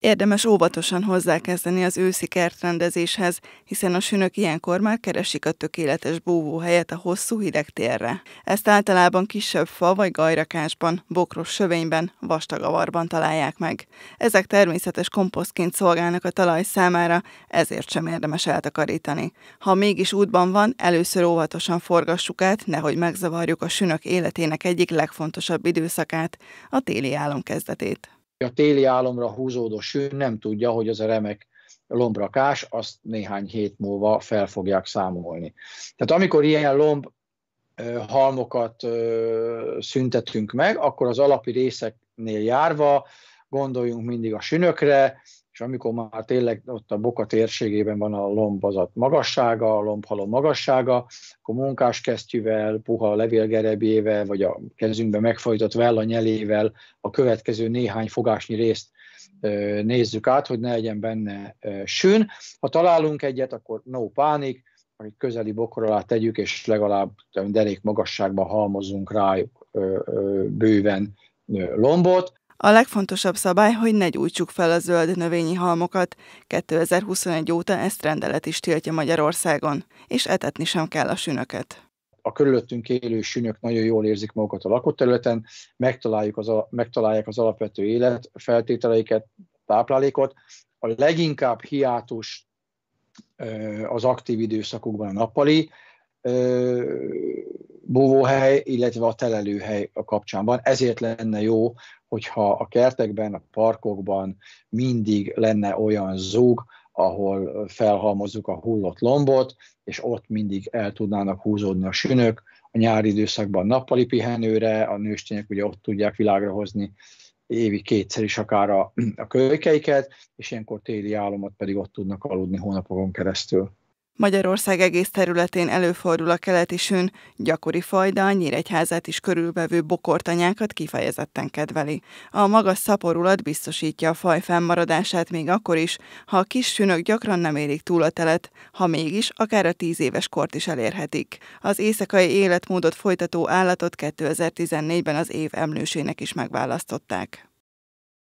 Érdemes óvatosan hozzákezdeni az őszi kertrendezéshez, hiszen a sünök ilyenkor már keresik a tökéletes búvóhelyet a hosszú hideg térre. Ezt általában kisebb fa vagy gajrakásban, bokros sövényben, vastagavarban találják meg. Ezek természetes komposztként szolgálnak a talaj számára, ezért sem érdemes eltakarítani. Ha mégis útban van, először óvatosan forgassuk át, nehogy megzavarjuk a sünök életének egyik legfontosabb időszakát, a téli álom kezdetét a téli álomra húzódó sűn nem tudja, hogy az a remek lombrakás, azt néhány hét múlva fel fogják számolni. Tehát amikor ilyen lomb halmokat szüntetünk meg, akkor az alapi részeknél járva gondoljunk mindig a sünökre, és amikor már tényleg ott a boka térségében van a lombazat magassága, a lombhalom magassága, akkor munkás kesztyűvel, puha levélgerebével, vagy a kezünkben megfajtott vella nyelével a következő néhány fogásnyi részt nézzük át, hogy ne legyen benne sűn. Ha találunk egyet, akkor no pánik, amit közeli bokor alá tegyük, és legalább derék magasságban halmozunk rájuk bőven lombot. A legfontosabb szabály, hogy ne gyújtsuk fel a zöld növényi halmokat. 2021 óta ezt rendelet is tiltja Magyarországon, és etetni sem kell a sünöket a körülöttünk élő sünök nagyon jól érzik magukat a lakott területen, megtaláljuk az, megtalálják az alapvető élet feltételeiket, táplálékot. A leginkább hiátus az aktív időszakokban a nappali búvóhely, illetve a telelőhely a kapcsánban. Ezért lenne jó, hogyha a kertekben, a parkokban mindig lenne olyan zúg, ahol felhalmozzuk a hullott lombot, és ott mindig el tudnának húzódni a sünök, a nyári időszakban nappali pihenőre, a nőstények ugye ott tudják világra hozni évi kétszer is akár a, a kölykeiket, és ilyenkor téli álomot pedig ott tudnak aludni hónapokon keresztül. Magyarország egész területén előfordul a keleti sűn, gyakori fajda, a nyíregyházát is körülvevő bokortanyákat kifejezetten kedveli. A magas szaporulat biztosítja a faj fennmaradását még akkor is, ha a kis sűnök gyakran nem érik túl a telet, ha mégis, akár a tíz éves kort is elérhetik. Az éjszakai életmódot folytató állatot 2014-ben az év emlősének is megválasztották.